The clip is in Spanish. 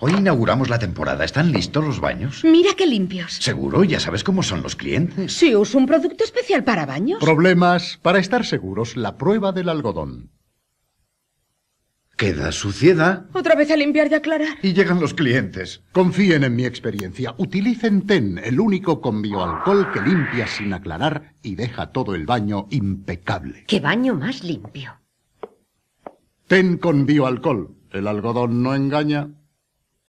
Hoy inauguramos la temporada. ¿Están listos los baños? Mira qué limpios. Seguro, ya sabes cómo son los clientes. Sí, uso un producto especial para baños. Problemas. Para estar seguros, la prueba del algodón. Queda suciedad. Otra vez a limpiar y aclarar. Y llegan los clientes. Confíen en mi experiencia. Utilicen TEN, el único con bioalcohol que limpia sin aclarar y deja todo el baño impecable. ¿Qué baño más limpio? TEN con bioalcohol. El algodón no engaña.